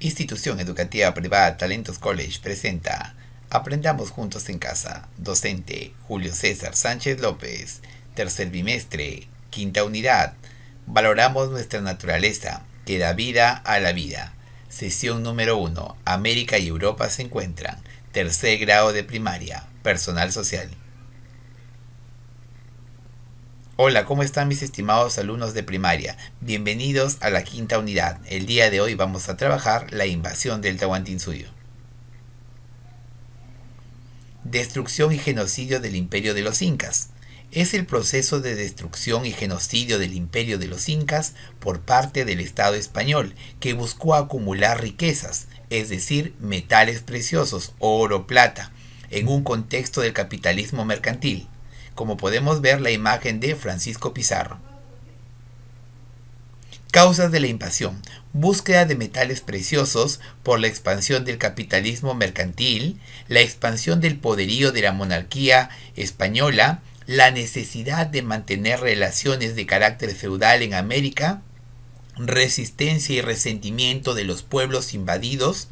Institución Educativa Privada Talentos College presenta Aprendamos Juntos en Casa. Docente Julio César Sánchez López. Tercer bimestre. Quinta unidad. Valoramos nuestra naturaleza que da vida a la vida. Sesión número 1. América y Europa se encuentran. Tercer grado de primaria. Personal social. Hola, ¿cómo están mis estimados alumnos de primaria? Bienvenidos a la quinta unidad. El día de hoy vamos a trabajar la invasión del Tahuantinsuyo. Destrucción y genocidio del imperio de los incas. Es el proceso de destrucción y genocidio del imperio de los incas por parte del Estado español, que buscó acumular riquezas, es decir, metales preciosos, oro, plata, en un contexto del capitalismo mercantil como podemos ver la imagen de Francisco Pizarro. Causas de la invasión. Búsqueda de metales preciosos por la expansión del capitalismo mercantil, la expansión del poderío de la monarquía española, la necesidad de mantener relaciones de carácter feudal en América, resistencia y resentimiento de los pueblos invadidos,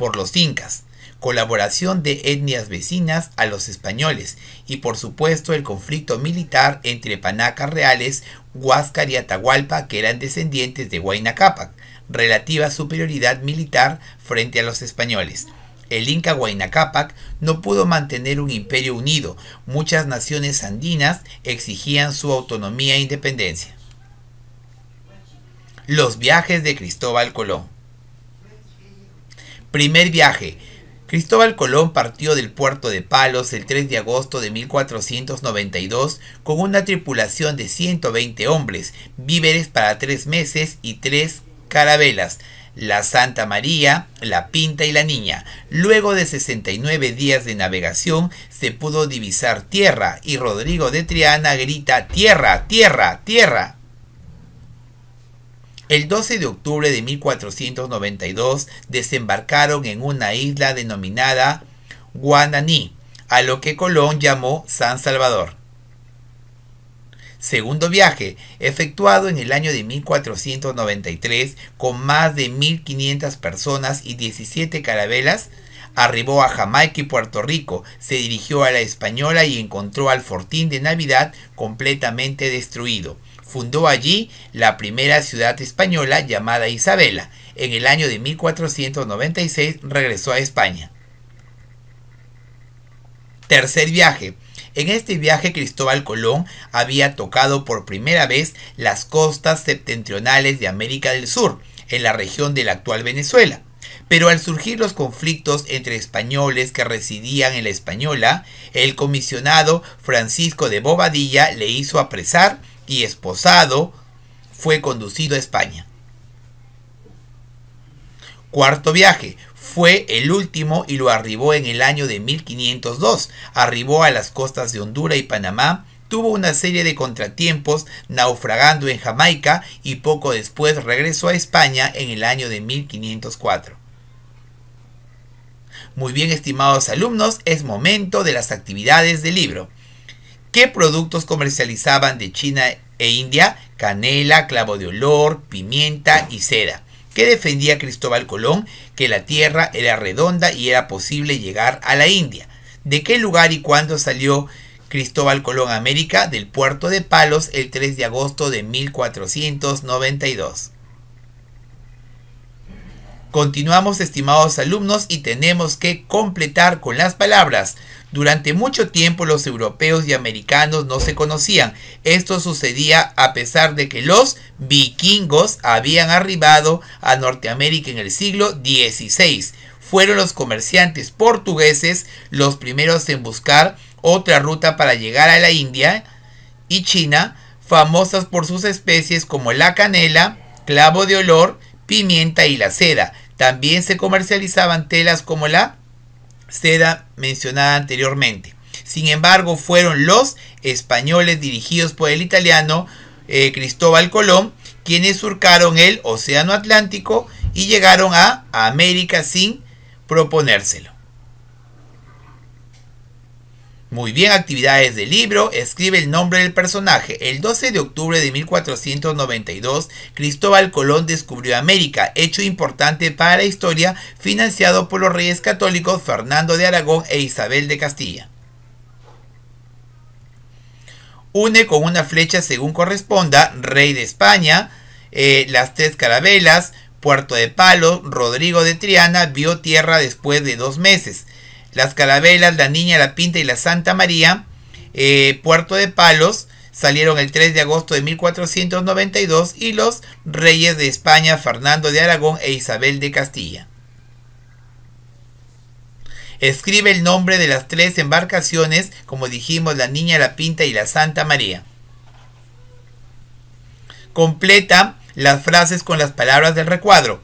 por los incas, colaboración de etnias vecinas a los españoles y por supuesto el conflicto militar entre panacas reales, Huáscar y Atahualpa que eran descendientes de Huayna Capac, relativa superioridad militar frente a los españoles. El Inca Huayna Capac no pudo mantener un imperio unido, muchas naciones andinas exigían su autonomía e independencia. Los viajes de Cristóbal Colón Primer viaje. Cristóbal Colón partió del puerto de Palos el 3 de agosto de 1492 con una tripulación de 120 hombres, víveres para tres meses y tres carabelas, la Santa María, la Pinta y la Niña. Luego de 69 días de navegación se pudo divisar tierra y Rodrigo de Triana grita tierra, tierra, tierra. El 12 de octubre de 1492 desembarcaron en una isla denominada Guananí, a lo que Colón llamó San Salvador. Segundo viaje, efectuado en el año de 1493 con más de 1.500 personas y 17 carabelas, arribó a Jamaica y Puerto Rico, se dirigió a la Española y encontró al fortín de Navidad completamente destruido fundó allí la primera ciudad española llamada Isabela. En el año de 1496 regresó a España. Tercer viaje. En este viaje Cristóbal Colón había tocado por primera vez las costas septentrionales de América del Sur, en la región de la actual Venezuela. Pero al surgir los conflictos entre españoles que residían en la Española, el comisionado Francisco de Bobadilla le hizo apresar y esposado, fue conducido a España. Cuarto viaje, fue el último y lo arribó en el año de 1502. Arribó a las costas de Honduras y Panamá, tuvo una serie de contratiempos, naufragando en Jamaica y poco después regresó a España en el año de 1504. Muy bien, estimados alumnos, es momento de las actividades del libro qué productos comercializaban de China e India, canela, clavo de olor, pimienta y seda, ¿Qué defendía Cristóbal Colón que la tierra era redonda y era posible llegar a la India. ¿De qué lugar y cuándo salió Cristóbal Colón a América? Del puerto de Palos el 3 de agosto de 1492. Continuamos, estimados alumnos, y tenemos que completar con las palabras. Durante mucho tiempo los europeos y americanos no se conocían. Esto sucedía a pesar de que los vikingos habían arribado a Norteamérica en el siglo XVI. Fueron los comerciantes portugueses los primeros en buscar otra ruta para llegar a la India y China, famosas por sus especies como la canela, clavo de olor, pimienta y la seda. También se comercializaban telas como la seda mencionada anteriormente. Sin embargo, fueron los españoles dirigidos por el italiano eh, Cristóbal Colón quienes surcaron el Océano Atlántico y llegaron a América sin proponérselo. Muy bien, actividades del libro. Escribe el nombre del personaje. El 12 de octubre de 1492, Cristóbal Colón descubrió América, hecho importante para la historia, financiado por los reyes católicos Fernando de Aragón e Isabel de Castilla. Une con una flecha según corresponda, Rey de España, eh, las tres carabelas, Puerto de Palo, Rodrigo de Triana vio tierra después de dos meses. Las Carabelas, La Niña, La Pinta y La Santa María, eh, Puerto de Palos, salieron el 3 de agosto de 1492 y los reyes de España, Fernando de Aragón e Isabel de Castilla. Escribe el nombre de las tres embarcaciones, como dijimos, la Niña, la Pinta y la Santa María. Completa las frases con las palabras del recuadro.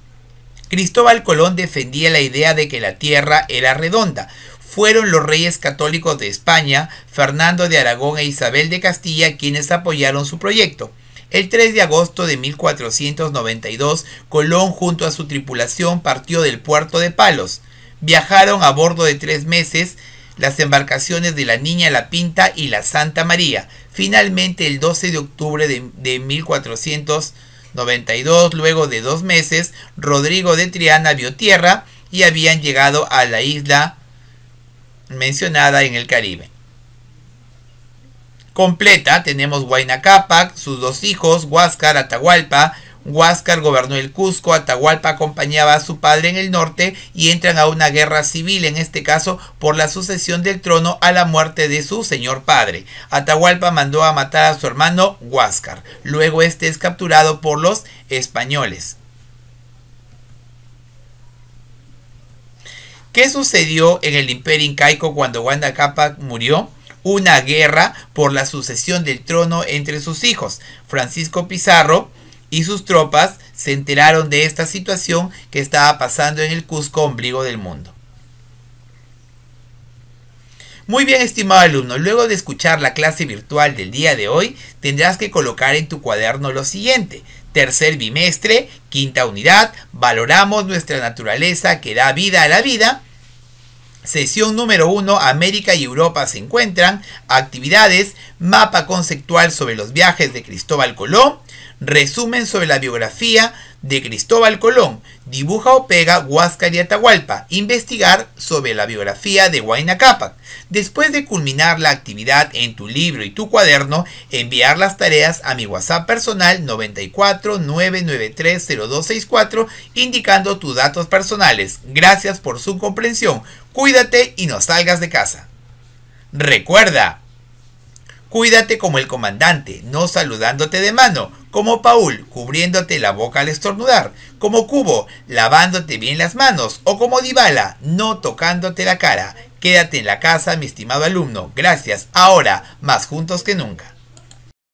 Cristóbal Colón defendía la idea de que la Tierra era redonda. Fueron los reyes católicos de España, Fernando de Aragón e Isabel de Castilla, quienes apoyaron su proyecto. El 3 de agosto de 1492, Colón junto a su tripulación partió del puerto de Palos. Viajaron a bordo de tres meses, las embarcaciones de la Niña La Pinta y la Santa María. Finalmente, el 12 de octubre de, de 1492, 92, luego de dos meses, Rodrigo de Triana vio tierra y habían llegado a la isla mencionada en el Caribe. Completa tenemos Huayna Capac, sus dos hijos, Huáscar, Atahualpa, Huáscar gobernó el Cusco, Atahualpa acompañaba a su padre en el norte y entran a una guerra civil, en este caso por la sucesión del trono a la muerte de su señor padre. Atahualpa mandó a matar a su hermano Huáscar. Luego este es capturado por los españoles. ¿Qué sucedió en el imperio incaico cuando Wanda murió? Una guerra por la sucesión del trono entre sus hijos. Francisco Pizarro y sus tropas se enteraron de esta situación que estaba pasando en el Cusco, ombligo del mundo. Muy bien, estimado alumno, luego de escuchar la clase virtual del día de hoy, tendrás que colocar en tu cuaderno lo siguiente. Tercer bimestre, quinta unidad, valoramos nuestra naturaleza que da vida a la vida. Sesión número 1, América y Europa se encuentran. Actividades, mapa conceptual sobre los viajes de Cristóbal Colón Resumen sobre la biografía de Cristóbal Colón. Dibuja o pega Huáscar y Atahualpa. Investigar sobre la biografía de Huayna Capac Después de culminar la actividad en tu libro y tu cuaderno, enviar las tareas a mi WhatsApp personal 94 993 indicando tus datos personales. Gracias por su comprensión. Cuídate y no salgas de casa. Recuerda, Cuídate como el comandante, no saludándote de mano, como Paul, cubriéndote la boca al estornudar, como Cubo, lavándote bien las manos, o como Dybala, no tocándote la cara. Quédate en la casa, mi estimado alumno. Gracias, ahora, más juntos que nunca.